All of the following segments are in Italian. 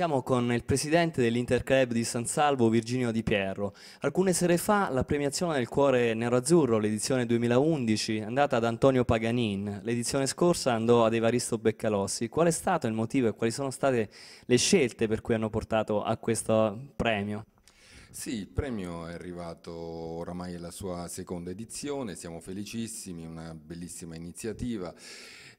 Siamo con il presidente dell'Interclub di San Salvo, Virginio Di Pierro. Alcune sere fa la premiazione del cuore nero-azzurro, l'edizione 2011, è andata ad Antonio Paganin. L'edizione scorsa andò ad Evaristo Beccalossi. Qual è stato il motivo e quali sono state le scelte per cui hanno portato a questo premio? Sì, il premio è arrivato oramai alla sua seconda edizione, siamo felicissimi, una bellissima iniziativa.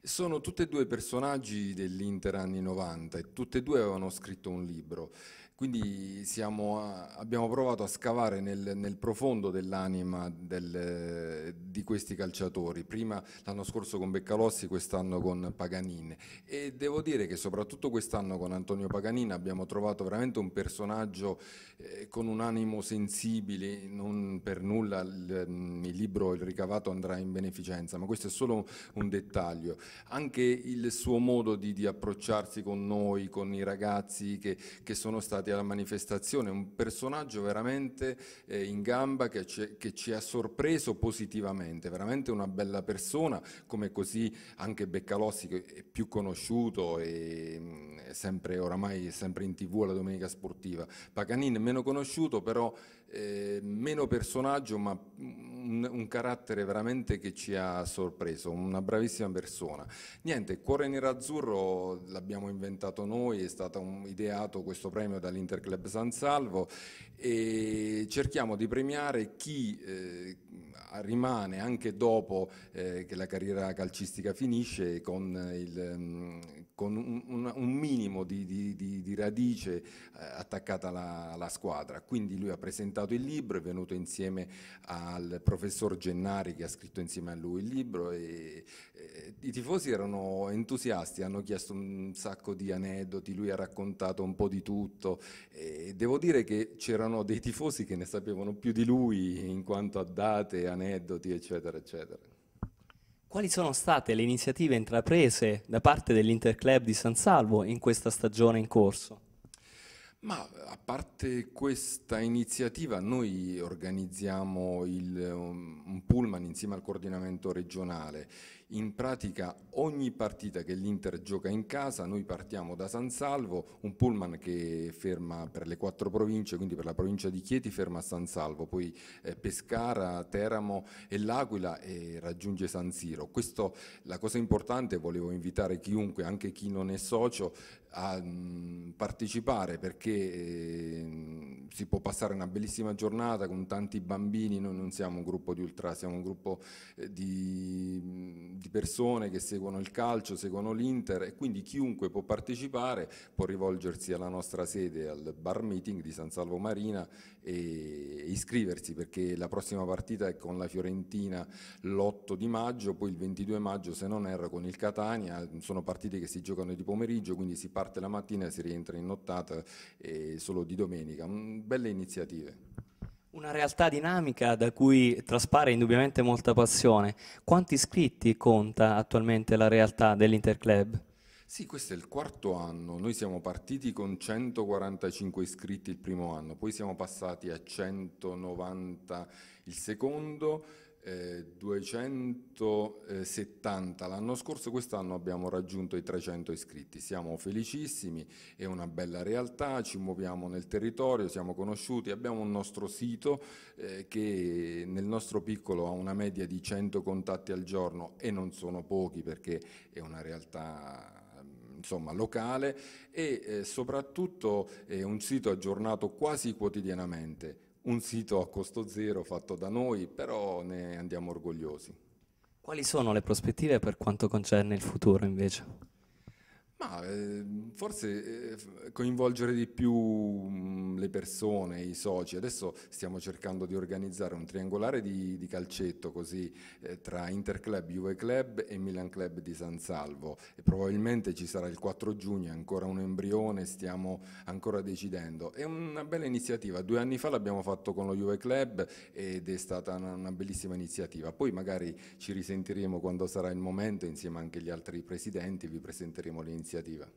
Sono tutti e due personaggi dell'Inter anni 90 e tutti e due avevano scritto un libro. Quindi a, abbiamo provato a scavare nel, nel profondo dell'anima del, di questi calciatori, prima l'anno scorso con Beccalossi, quest'anno con Paganin e devo dire che soprattutto quest'anno con Antonio Paganin abbiamo trovato veramente un personaggio eh, con una animo sensibile, non per nulla il, mm, il, libro, il ricavato andrà in beneficenza, ma questo è solo un dettaglio. Anche il suo modo di, di approcciarsi con noi, con i ragazzi che, che, sono stati alla manifestazione, un personaggio veramente eh, in gamba che, ce, che ci ha sorpreso positivamente, veramente una bella persona, come così anche Beccalossi che è più conosciuto e mm, sempre, oramai sempre in tv alla domenica sportiva. Paganin meno conosciuto conosciuto, però eh, meno personaggio, ma un, un, carattere veramente che ci ha sorpreso, una bravissima persona. Niente, Cuore Nerazzurro l'abbiamo inventato noi, è stato un, ideato questo premio dall'Interclub San Salvo e cerchiamo di premiare chi eh, rimane anche dopo eh, che la carriera calcistica finisce con il... Mh, mm, con un, un, minimo di, di, di, di radice eh, attaccata alla, alla, squadra. Quindi lui ha presentato il libro, è venuto insieme al professor Gennari che ha scritto insieme a lui il libro e, e i tifosi erano entusiasti, hanno chiesto un sacco di aneddoti, lui ha raccontato un po' di tutto e devo dire che c'erano dei tifosi che ne sapevano più di lui in quanto a date, aneddoti eccetera eccetera. Quali sono state le iniziative intraprese da parte dell'Interclub di San Salvo in questa stagione in corso? Ma a parte questa iniziativa, noi organizziamo il, um, un pullman insieme al coordinamento regionale. In pratica ogni partita che l'Inter gioca in casa, noi partiamo da San Salvo, un pullman che ferma per le quattro province, quindi per la provincia di Chieti ferma a San Salvo, poi eh, Pescara, Teramo e L'Aquila e raggiunge San Siro. Questo, la cosa importante, volevo invitare chiunque, anche chi non è socio, a mh, mm, partecipare perché che ehm, si può passare una bellissima giornata con tanti bambini, noi non siamo un gruppo di ultra, siamo un gruppo eh, di, di persone che seguono il calcio, seguono l'Inter e quindi chiunque può partecipare può rivolgersi alla nostra sede, al bar meeting di San Salvo Marina e iscriversi perché la prossima partita è con la Fiorentina l'8 di maggio, poi il 22 maggio se non erro con il Catania, sono partite che si giocano di pomeriggio, quindi si parte la mattina e si rientra in nottata eh, solo di domenica. Un, mm, belle iniziative. Una realtà dinamica da cui traspare indubbiamente molta passione. Quanti iscritti conta attualmente la realtà dell'Interclub? Sì, questo è il quarto anno. Noi siamo partiti con 145 iscritti il primo anno, poi siamo passati a 190 il secondo, 270 eh, l'anno scorso, quest'anno abbiamo raggiunto i 300 iscritti, siamo felicissimi, è una bella realtà, ci muoviamo nel territorio, siamo conosciuti, abbiamo un nostro sito eh, che nel nostro piccolo ha una media di 100 contatti al giorno e non sono pochi perché è una realtà mm, insomma, locale e eh, soprattutto è un sito aggiornato quasi quotidianamente un sito a costo zero fatto da noi, però ne andiamo orgogliosi. Quali sono le prospettive per quanto concerne il futuro invece? Ma eh, forse eh, coinvolgere di più mh, mm, le persone, i soci. Adesso stiamo cercando di organizzare un triangolare di, di calcetto così eh, tra Interclub, Juve Club e Milan Club di San Salvo. E probabilmente ci sarà il 4 giugno, ancora un embrione, stiamo ancora decidendo. È una bella iniziativa. Due anni fa l'abbiamo fatto con lo Juve Club ed è stata una, una bellissima iniziativa. Poi magari ci risentiremo quando sarà il momento, insieme anche agli altri presidenti, vi presenteremo le iniziative iniziativa.